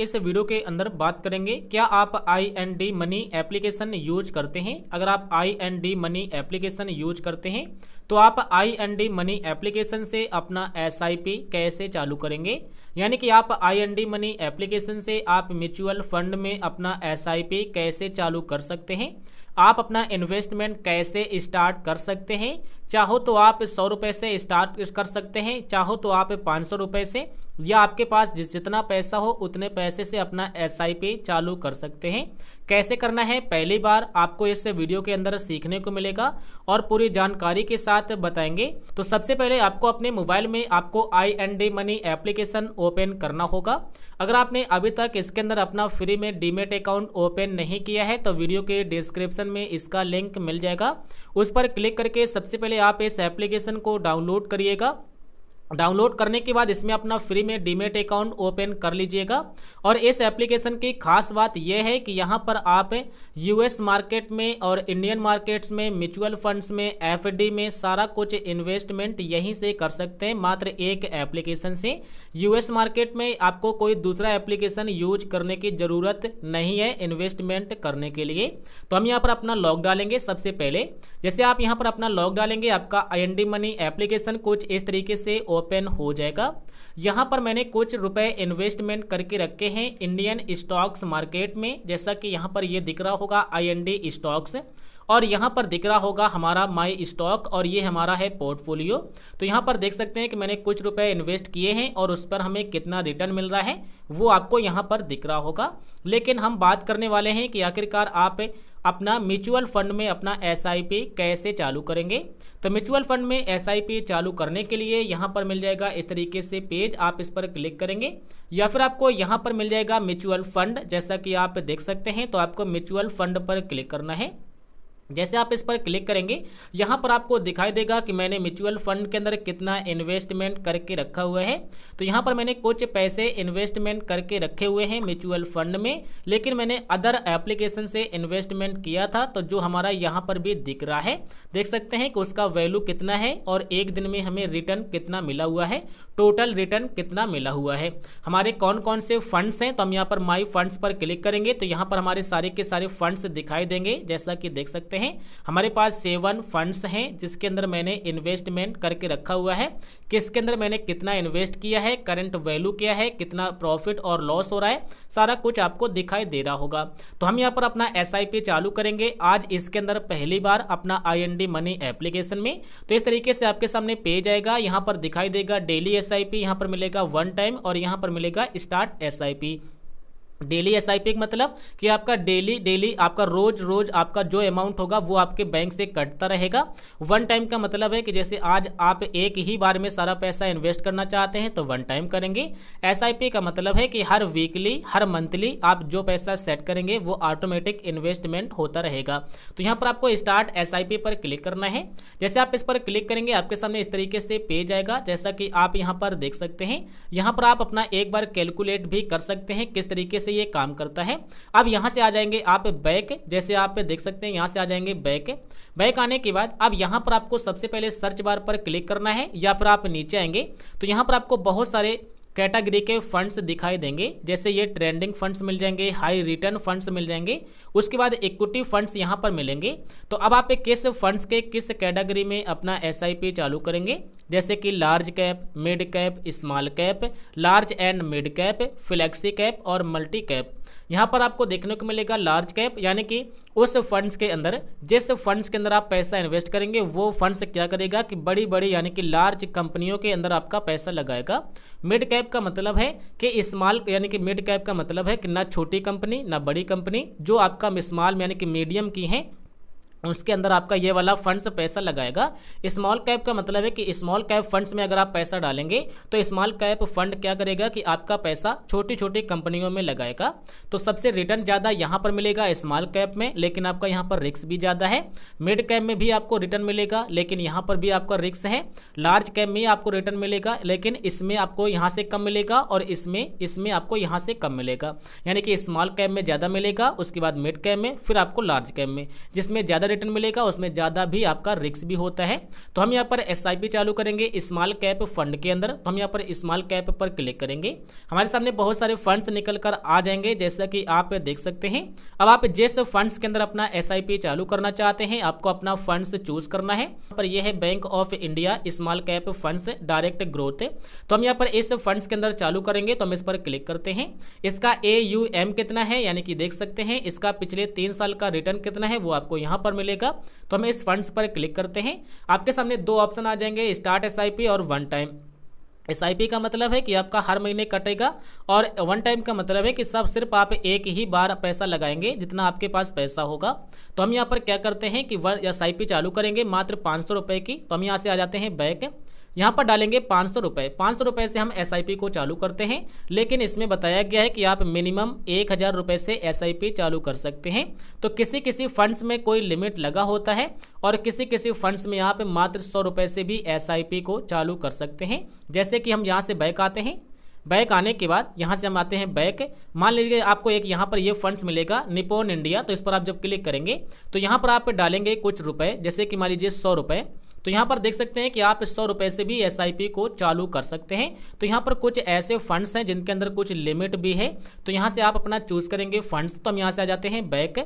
इस वीडियो के अंदर बात करेंगे क्या आप I N D money application use करते हैं अगर आप I N D money application use करते हैं तो आप I N D money application से अपना एस आई पी कैसे चालू करेंगे यानी कि आप I N D money application से आप म्यूचुअल फंड में अपना एस आई पी कैसे चालू कर सकते हैं आप अपना इन्वेस्टमेंट कैसे स्टार्ट कर सकते हैं चाहो तो आप सौ रुपये से स्टार्ट कर सकते हैं चाहो तो आप पाँच सौ रुपये से या आपके पास जितना पैसा हो उतने पैसे से अपना एस चालू कर सकते हैं कैसे करना है पहली बार आपको इस वीडियो के अंदर सीखने को मिलेगा और पूरी जानकारी के साथ बताएंगे तो सबसे पहले आपको अपने मोबाइल में आपको I N D money application open करना होगा अगर आपने अभी तक इसके अंदर अपना फ्री में डीमेट अकाउंट ओपन नहीं किया है तो वीडियो के डिस्क्रिप्शन डिस्क्रिप्शन में इसका लिंक मिल जाएगा उस पर क्लिक करके सबसे पहले आप इस एप्लीकेशन को डाउनलोड करिएगा डाउनलोड करने के बाद इसमें अपना फ्री में डीमेट अकाउंट ओपन कर लीजिएगा और इस एप्लीकेशन की खास बात यह है कि यहाँ पर आप यूएस मार्केट में और इंडियन मार्केट्स में म्यूचुअल फंड्स में एफडी में सारा कुछ इन्वेस्टमेंट यहीं से कर सकते हैं मात्र एक एप्लीकेशन से यूएस मार्केट में आपको कोई दूसरा एप्लीकेशन यूज करने की ज़रूरत नहीं है इन्वेस्टमेंट करने के लिए तो हम यहाँ पर अपना लॉग डालेंगे सबसे पहले जैसे आप यहाँ पर अपना लॉग डालेंगे आपका आई मनी एप्लीकेशन कुछ इस तरीके से ओपन हो जाएगा यहाँ पर मैंने कुछ रुपए इन्वेस्टमेंट करके रखे हैं इंडियन स्टॉक्स मार्केट में जैसा कि यहाँ पर ये दिख रहा होगा आईएनडी स्टॉक्स और यहाँ पर दिख रहा होगा हमारा माई स्टॉक और ये हमारा है पोर्टफोलियो तो यहाँ पर देख सकते हैं कि मैंने कुछ रुपए इन्वेस्ट किए हैं और उस पर हमें कितना रिटर्न मिल रहा है वो आपको यहाँ पर दिख रहा होगा लेकिन हम बात करने वाले हैं कि आखिरकार आप अपना म्यूचुअल फंड में अपना एस कैसे चालू करेंगे तो म्यूचुअल फंड में एस चालू करने के लिए यहाँ पर मिल जाएगा इस तरीके से पेज आप इस पर क्लिक करेंगे या फिर आपको यहाँ पर मिल जाएगा म्यूचुअल फंड जैसा कि आप देख सकते हैं तो आपको म्यूचुअल फंड पर क्लिक करना है जैसे आप इस पर क्लिक करेंगे यहाँ पर आपको दिखाई देगा कि मैंने म्यूचुअल फंड के अंदर कितना इन्वेस्टमेंट करके रखा हुआ है तो यहाँ पर मैंने कुछ पैसे इन्वेस्टमेंट करके रखे हुए हैं म्यूचुअल फंड में लेकिन मैंने अदर एप्लीकेशन से इन्वेस्टमेंट किया था तो जो हमारा यहाँ पर भी दिख रहा है देख सकते हैं कि उसका वैल्यू कितना है और एक दिन में हमें रिटर्न कितना मिला हुआ है टोटल रिटर्न कितना मिला हुआ है हमारे कौन कौन से फंड्स हैं तो हम यहाँ पर माई फंड्स पर क्लिक करेंगे तो यहाँ पर हमारे सारे के सारे फंड्स दिखाई देंगे जैसा कि देख सकते हैं सकते हैं हमारे पास सेवन फंड्स हैं जिसके अंदर मैंने इन्वेस्टमेंट करके रखा हुआ है किसके अंदर मैंने कितना इन्वेस्ट किया है करंट वैल्यू क्या है कितना प्रॉफिट और लॉस हो रहा है सारा कुछ आपको दिखाई दे रहा होगा तो हम यहाँ पर अपना एस चालू करेंगे आज इसके अंदर पहली बार अपना आई मनी एप्लीकेशन में तो इस तरीके से आपके सामने पे जाएगा यहाँ पर दिखाई देगा डेली एस आई यहाँ पर मिलेगा वन टाइम और यहाँ पर मिलेगा start S daily S I P मतलब कि आपका डेली डेली आपका रोज रोज आपका जो अमाउंट होगा वो आपके बैंक से कटता रहेगा वन टाइम का मतलब है कि जैसे आज आप एक ही बार में सारा पैसा इन्वेस्ट करना चाहते हैं तो वन टाइम करेंगे एस आई पी का मतलब है कि हर वीकली हर मंथली आप जो पैसा सेट करेंगे वो ऑटोमेटिक इन्वेस्टमेंट होता रहेगा तो यहाँ पर आपको स्टार्ट एस आई पी पर क्लिक करना है जैसे आप इस पर क्लिक करेंगे आपके सामने इस तरीके से पेज आएगा जैसा कि आप यहाँ पर देख सकते हैं यहाँ पर आप अपना एक बार कैलकुलेट भी कर सकते हैं किस तरीके से से ये काम करता है अब यहाँ से आ जाएंगे आप बैक जैसे आप देख सकते हैं यहाँ से आ जाएंगे बैक बैक आने के बाद अब यहाँ पर आपको सबसे पहले सर्च बार पर क्लिक करना है या फिर आप नीचे आएंगे तो यहाँ पर आपको बहुत सारे कैटेगरी के फंड्स दिखाई देंगे जैसे ये ट्रेंडिंग फंड्स मिल जाएंगे हाई रिटर्न फंड्स मिल जाएंगे उसके बाद इक्विटी फंड्स यहाँ पर मिलेंगे तो अब आप किस फंड्स के किस कैटेगरी में अपना एसआईपी चालू करेंगे जैसे कि large cap mid cap small cap large and mid cap flexi cap और मल्टी कैप यहाँ पर आपको देखने को मिलेगा लार्ज कैप यानी कि उस फंड्स के अंदर जिस फंड्स के अंदर आप पैसा इन्वेस्ट करेंगे वो फंड्स क्या करेगा कि बड़ी बड़ी यानी कि लार्ज कंपनियों के अंदर आपका पैसा लगाएगा मिड कैप का मतलब है कि स्मॉल यानी कि मिड कैप का मतलब है कि ना छोटी कंपनी ना बड़ी कंपनी जो आपका स्मॉल यानी कि मीडियम की हैं उसके अंदर आपका ये वाला फंड्स पैसा लगाएगा स्मॉल कैप का मतलब है कि स्मॉल कैप फंड्स में अगर आप पैसा डालेंगे तो स्मॉल कैप फंड क्या करेगा कि आपका पैसा छोटी छोटी कंपनियों में लगाएगा तो सबसे रिटर्न ज़्यादा यहाँ पर मिलेगा स्मॉल कैप में लेकिन आपका यहाँ पर रिक्स भी ज़्यादा है मिड कैप में भी आपको रिटर्न मिलेगा लेकिन यहाँ पर भी आपका रिक्स है लार्ज कैप में आपको रिटर्न मिलेगा लेकिन इसमें आपको यहाँ से कम मिलेगा और इसमें इसमें आपको यहाँ से कम मिलेगा यानी कि स्मॉल कैप में ज़्यादा मिलेगा उसके बाद मिड कैप में फिर आपको लार्ज कैप में जिसमें ज़्यादा रिटर्न मिलेगा उसमें ज़्यादा भी आपका रिक्स भी होता है तो हम यहाँ पर एस चालू करेंगे स्मॉल कैप फंड के अंदर तो हम यहाँ पर स्मॉल कैप पर क्लिक करेंगे हमारे सामने बहुत सारे फंड्स निकल कर आ जाएंगे जैसा कि आप देख सकते हैं अब आप जिस फंड्स के अंदर अपना एस चालू करना चाहते हैं आपको अपना फंड्स चूज करना है पर यह है Bank of India small cap funds direct growth तो हम यहाँ पर इस फंड्स के अंदर चालू करेंगे तो हम इस पर क्लिक करते हैं इसका ए कितना है यानी कि देख सकते हैं इसका पिछले तीन साल का रिटर्न कितना है वो आपको यहाँ पर मिलेगा तो हम इस फंड्स पर क्लिक करते हैं आपके सामने दो ऑप्शन आ जाएंगे स्टार्ट एस और वन टाइम एस का मतलब है कि आपका हर महीने कटेगा और वन टाइम का मतलब है कि सब सिर्फ आप एक ही बार पैसा लगाएंगे जितना आपके पास पैसा होगा तो हम यहाँ पर क्या करते हैं कि वन एस चालू करेंगे मात्र पाँच सौ की तो हम यहाँ से आ जाते हैं बैक यहाँ पर डालेंगे पाँच सौ रुपये पाँच सौ रुपये से हम एस को चालू करते हैं लेकिन इसमें बताया गया है कि आप मिनिमम एक हज़ार रुपये से एस चालू कर सकते हैं तो किसी किसी फंड्स में कोई लिमिट लगा होता है और किसी किसी फंड्स में आप मात्र सौ रुपये से भी एस को चालू कर सकते हैं जैसे कि हम यहाँ से बैक आते हैं बैक आने के बाद यहाँ से हम आते हैं बैक मान लीजिए आपको एक यहाँ पर ये फंड्स मिलेगा निपोन इंडिया तो इस पर आप जब क्लिक करेंगे तो यहाँ पर आप डालेंगे कुछ रुपए जैसे कि मान लीजिए सौ रुपये तो यहाँ पर देख सकते हैं कि आप सौ रुपए से भी एस को चालू कर सकते हैं तो यहां पर कुछ ऐसे फंड्स हैं जिनके अंदर कुछ लिमिट भी है तो यहां से आप अपना चूज़ करेंगे फंड्स तो हम यहाँ से आ जाते हैं बैक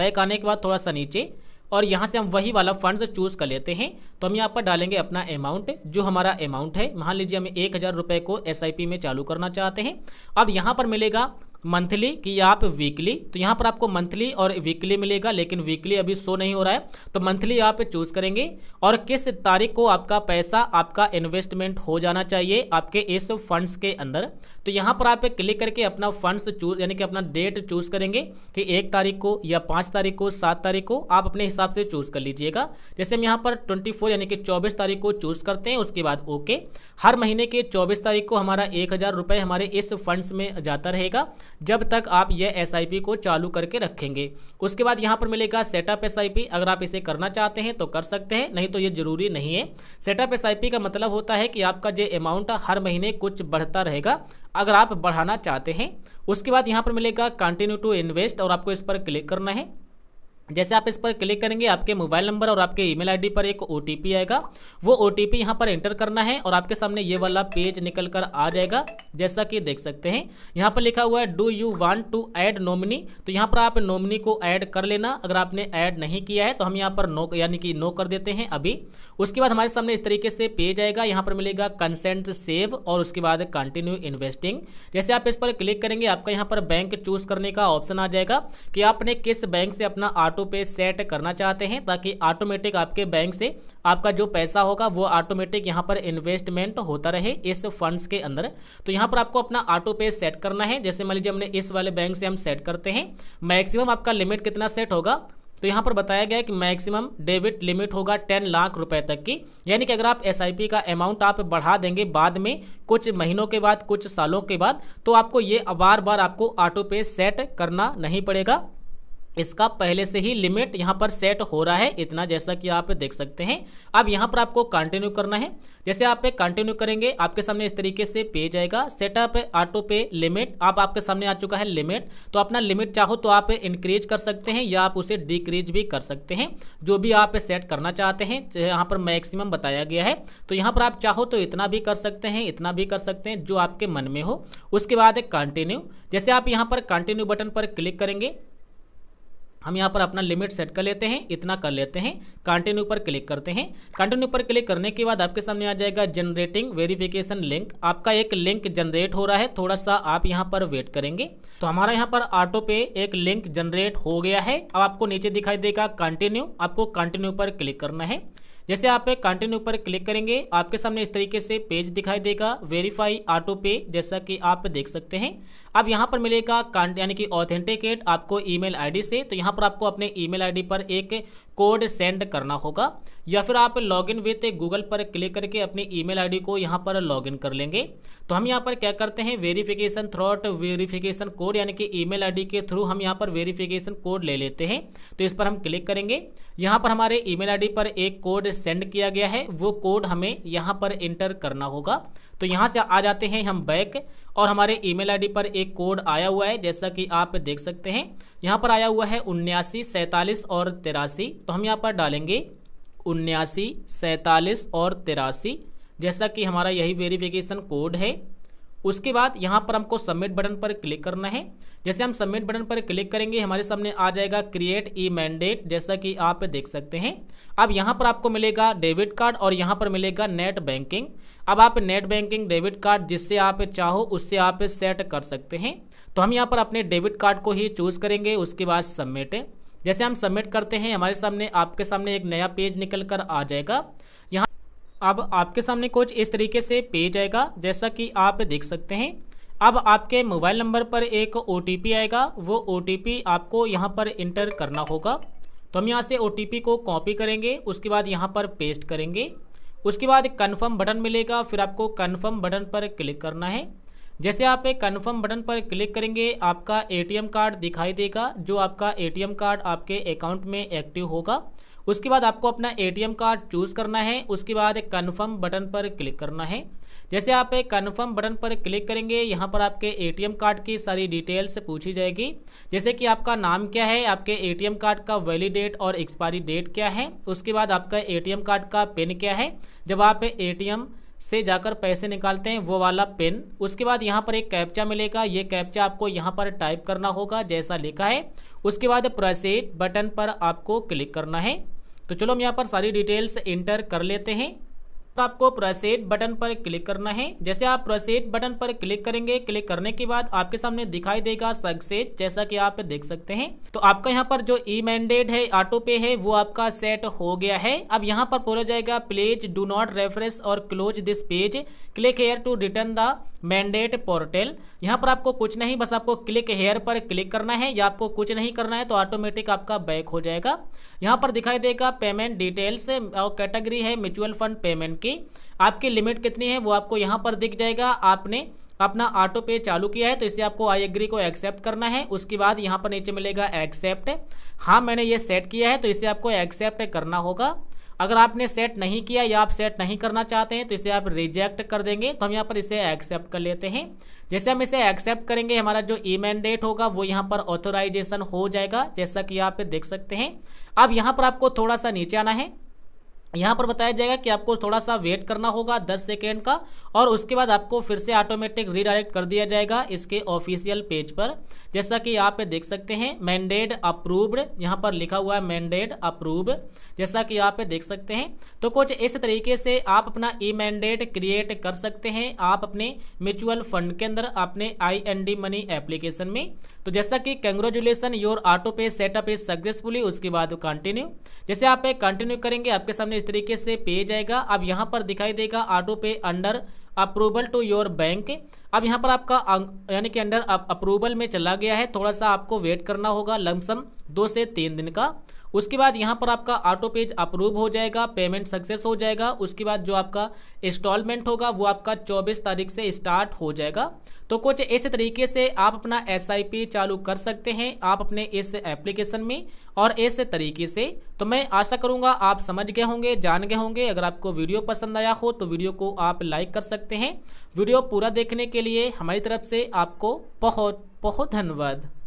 बैक आने के बाद थोड़ा सा नीचे और यहाँ से हम वही वाला फंड्स चूज़ कर लेते हैं तो हम यहाँ पर डालेंगे अपना अमाउंट जो हमारा अमाउंट है मान लीजिए हम एक हज़ार रुपये को एस में चालू करना चाहते हैं अब यहाँ पर मिलेगा मंथली कि आप वीकली तो यहाँ पर आपको मंथली और वीकली मिलेगा लेकिन वीकली अभी शो नहीं हो रहा है तो मंथली आप चूज करेंगे और किस तारीख को आपका पैसा आपका इन्वेस्टमेंट हो जाना चाहिए आपके इस फंड्स के अंदर तो यहाँ पर आप क्लिक करके अपना फंड्स चूज यानी कि अपना डेट चूज करेंगे कि एक तारीख को या पाँच तारीख को सात तारीख को आप अपने हिसाब से चूज कर लीजिएगा जैसे हम यहाँ पर ट्वेंटी यानी कि चौबीस तारीख को चूज करते हैं उसके बाद ओके हर महीने के चौबीस तारीख को हमारा एक हजार रुपये हमारे इस फंड्स में जाता रहेगा जब तक आप यह एस को चालू करके रखेंगे उसके बाद यहाँ पर मिलेगा सेटअप एस अगर आप इसे करना चाहते हैं तो कर सकते हैं नहीं तो ये जरूरी नहीं है सेटअप एस का मतलब होता है कि आपका जो अमाउंट हर महीने कुछ बढ़ता रहेगा अगर आप बढ़ाना चाहते हैं उसके बाद यहाँ पर मिलेगा कंटिन्यू टू इन्वेस्ट और आपको इस पर क्लिक करना है जैसे आप इस पर क्लिक करेंगे आपके मोबाइल नंबर और आपके ईमेल आईडी पर एक ओ आएगा वो ओ टी यहाँ पर एंटर करना है और आपके सामने ये वाला पेज निकल कर आ जाएगा जैसा कि देख सकते हैं यहाँ पर लिखा हुआ है do you want to add nominee तो यहाँ पर आप नोमिनी को ऐड कर लेना अगर आपने ऐड नहीं किया है तो हम यहाँ पर नो यानी कि नो कर देते हैं अभी उसके बाद हमारे सामने इस तरीके से पेज आएगा यहाँ पर मिलेगा कंसेंट सेव और उसके बाद कंटिन्यू इन्वेस्टिंग जैसे आप इस पर क्लिक करेंगे आपका यहाँ पर बैंक चूज करने का ऑप्शन आ जाएगा कि आपने किस बैंक से अपना ऑटो ऑटो पे सेट करना चाहते हैं ताकि ऑटोमेटिक आपके बैंक से आपका जो पैसा होगा वो ऑटोमेटिक यहाँ पर इन्वेस्टमेंट होता रहे इस फंड्स के अंदर तो यहाँ पर आपको अपना ऑटो पे सेट करना है जैसे मान लीजिए हमने इस वाले बैंक से हम सेट करते हैं मैक्सिमम आपका लिमिट कितना सेट होगा तो यहाँ पर बताया गया है कि मैक्सिमम डेबिट लिमिट होगा टेन लाख रुपए तक की यानी कि अगर आप एस का अमाउंट आप बढ़ा देंगे बाद में कुछ महीनों के बाद कुछ सालों के बाद तो आपको ये बार बार आपको ऑटो पे सेट करना नहीं पड़ेगा इसका पहले से ही लिमिट यहाँ पर सेट हो रहा है इतना जैसा कि आप देख सकते हैं अब यहाँ पर आपको कंटिन्यू करना है जैसे आप कंटिन्यू करेंगे आपके सामने इस तरीके से पेज आएगा सेटअप ऑटो पे लिमिट आप आपके सामने आ चुका है लिमिट तो अपना लिमिट चाहो तो आप इंक्रीज कर सकते हैं या आप उसे डिक्रीज भी कर सकते हैं जो भी आप सेट करना चाहते हैं यहाँ पर मैक्सिमम बताया गया है तो यहाँ पर आप चाहो तो इतना भी कर सकते हैं इतना भी कर सकते हैं जो आपके मन में हो उसके बाद कंटिन्यू जैसे आप यहाँ पर कंटिन्यू बटन पर क्लिक करेंगे हम यहाँ पर अपना लिमिट सेट कर लेते हैं इतना कर लेते हैं कंटिन्यू पर क्लिक करते हैं कंटिन्यू पर क्लिक करने के बाद आपके सामने आ जाएगा जनरेटिंग वेरिफिकेशन लिंक आपका एक लिंक जनरेट हो रहा है थोड़ा सा आप यहाँ पर वेट करेंगे तो हमारा यहाँ पर ऑटो पे एक लिंक जनरेट हो गया है अब आपको नीचे दिखाई देगा कंटिन्यू आपको कंटिन्यू पर क्लिक करना है जैसे आप कंटिन्यू पर क्लिक करेंगे आपके सामने इस तरीके से पेज दिखाई देगा वेरीफाई ऑटो पे जैसा कि आप देख सकते हैं अब यहाँ पर मिलेगा यानी कि ऑथेंटिकेट आपको ईमेल आईडी से तो यहाँ पर आपको अपने ईमेल आईडी पर एक कोड सेंड करना होगा या फिर आप लॉग इन विथ गूगल पर क्लिक करके अपनी ईमेल आईडी को यहाँ पर लॉग इन कर लेंगे तो हम यहाँ पर क्या करते हैं वेरिफिकेशन थ्रॉट वेरिफिकेशन कोड यानी कि ईमेल आईडी के थ्रू हम यहाँ पर वेरिफिकेशन कोड ले लेते हैं तो इस पर हम क्लिक करेंगे यहाँ पर हमारे ईमेल आईडी पर एक कोड सेंड किया गया है वो कोड हमें यहाँ पर एंटर करना होगा तो यहाँ से आ जाते हैं हम बैक और हमारे ईमेल आईडी पर एक कोड आया हुआ है जैसा कि आप देख सकते हैं यहाँ पर आया हुआ है उन्यासी सैंतालीस और तिरासी तो हम यहाँ पर डालेंगे उन्यासी सैंतालीस और तिरासी जैसा कि हमारा यही वेरिफिकेशन कोड है उसके बाद यहाँ पर हमको सबमिट बटन पर क्लिक करना है जैसे हम सबमिट बटन पर क्लिक करेंगे हमारे सामने आ जाएगा क्रिएट ई मैंडेट जैसा कि आप देख सकते हैं अब यहाँ पर आपको मिलेगा डेबिट कार्ड और यहाँ पर मिलेगा नेट बैंकिंग अब आप नेट बैंकिंग डेबिट कार्ड जिससे आप चाहो उससे आप सेट कर सकते हैं तो हम यहाँ पर अपने डेबिट कार्ड को ही चूज़ करेंगे उसके बाद सबमिट जैसे हम सबमिट करते हैं हमारे सामने आपके सामने एक नया पेज निकल कर आ जाएगा यहाँ अब आपके सामने कुछ इस तरीके से पेज आएगा जैसा कि आप देख सकते हैं अब आपके मोबाइल नंबर पर एक ओ आएगा वो ओ आपको यहाँ पर इंटर करना होगा तो हम यहाँ से ओ को कॉपी करेंगे उसके बाद यहाँ पर पेस्ट करेंगे उसके बाद कन्फर्म बटन मिलेगा फिर आपको कन्फर्म बटन पर क्लिक करना है जैसे आप कन्फर्म बटन पर क्लिक करेंगे आपका ए कार्ड दिखाई देगा जो आपका ए कार्ड आपके अकाउंट में एक्टिव होगा उसके बाद आपको अपना ए कार्ड चूज़ करना है उसके बाद कन्फर्म बटन पर क्लिक करना है जैसे आप एक कन्फर्म बटन पर क्लिक करेंगे यहाँ पर आपके एटीएम कार्ड की सारी डिटेल्स पूछी जाएगी जैसे कि आपका नाम क्या है आपके एटीएम कार्ड का वैलिड डेट और एक्सपायरी डेट क्या है उसके बाद आपका एटीएम कार्ड का पिन क्या है जब आप ए से जाकर पैसे निकालते हैं वो वाला पेन उसके बाद यहाँ पर एक कैप्चा मिलेगा ये कैप्चा आपको यहाँ पर टाइप करना होगा जैसा लिखा है उसके बाद प्रोसीड बटन पर आपको क्लिक करना है तो चलो हम यहाँ पर सारी डिटेल्स इंटर कर लेते हैं तो आपको प्रोसेड बटन पर क्लिक करना है जैसे आप प्रोसेड बटन पर क्लिक करेंगे क्लिक करने के बाद आपके सामने दिखाई देगा सक्सेस जैसा कि आप देख सकते हैं तो आपका यहाँ पर जो ई मैंडेड है ऑटो पे है वो आपका सेट हो गया है अब यहाँ पर बोला जाएगा प्लेज डू नॉट रेफरेंस और close this page click here to return the mandate portal यहाँ पर आपको कुछ नहीं बस आपको क्लिक हेयर पर क्लिक करना है या आपको कुछ नहीं करना है तो ऑटोमेटिक आपका बैक हो जाएगा यहाँ पर दिखाई देगा पेमेंट डिटेल्स और कैटेगरी है म्यूचुअल फंड पेमेंट की कि आपके लिमिट कितनी है वो आपको यहाँ पर दिख जाएगा आपने अपना ऑटो पे चालू किया है तो इसे आपको आई एग्री को एक्सेप्ट करना है उसके बाद यहाँ पर नीचे मिलेगा एक्सेप्ट हाँ मैंने ये सेट किया है तो इसे आपको एक्सेप्ट करना होगा अगर आपने सेट नहीं किया या आप सेट नहीं करना चाहते हैं तो इसे आप रिजेक्ट कर देंगे तो हम यहाँ पर इसे एक्सेप्ट कर लेते हैं जैसे हम इसे एक्सेप्ट करेंगे हमारा जो ई मैंडेट होगा वो यहाँ पर ऑथोराइजेशन हो जाएगा जैसा कि आप देख सकते हैं अब यहाँ पर आपको थोड़ा सा नीचे आना है यहाँ पर बताया जाएगा कि आपको थोड़ा सा वेट करना होगा 10 सेकेंड का और उसके बाद आपको फिर से ऑटोमेटिक रीडायरेक्ट कर दिया जाएगा इसके ऑफिशियल पेज पर जैसा कि आप देख सकते हैं मैंडेड अप्रूव्ड यहाँ पर लिखा हुआ है मैंडेड अप्रूव जैसा कि आप देख सकते हैं तो कुछ इस तरीके से आप अपना ई मैंडेट क्रिएट कर सकते हैं आप अपने म्यूचुअल फंड के अंदर अपने आई मनी एप्लीकेशन में तो जैसा कि congratulation your auto pay setup is successfully उसके बाद कंटिन्यू जैसे आप कंटिन्यू करेंगे आपके सामने इस तरीके से पे जाएगा अब यहाँ पर दिखाई देगा auto pay under approval to your bank अब यहाँ पर आपका यानी कि अंडर अप्रूवल में चला गया है थोड़ा सा आपको वेट करना होगा लमसम दो से तीन दिन का उसके बाद यहाँ पर आपका ऑटो पेज अप्रूव हो जाएगा पेमेंट सक्सेस हो जाएगा उसके बाद जो आपका इंस्टॉलमेंट होगा वो आपका चौबीस तारीख से स्टार्ट हो जाएगा तो कुछ इस तरीके से आप अपना एस चालू कर सकते हैं आप अपने इस एप्लीकेशन में और इस तरीके से तो मैं आशा करूंगा आप समझ गए होंगे जान गए होंगे अगर आपको वीडियो पसंद आया हो तो वीडियो को आप लाइक कर सकते हैं वीडियो पूरा देखने के लिए हमारी तरफ से आपको बहुत बहुत धन्यवाद